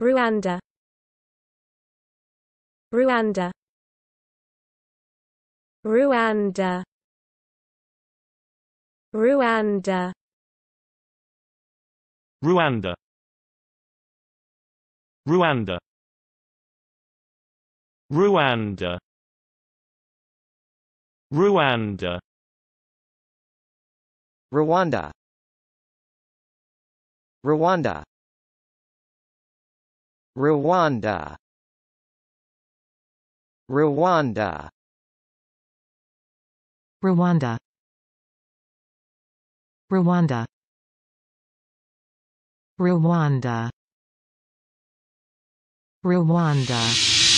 Rwanda Rwanda Rwanda Rwanda Rwanda Rwanda Rwanda Rwanda Rwanda Rwanda Rwanda Rwanda Rwanda Rwanda Rwanda Rwanda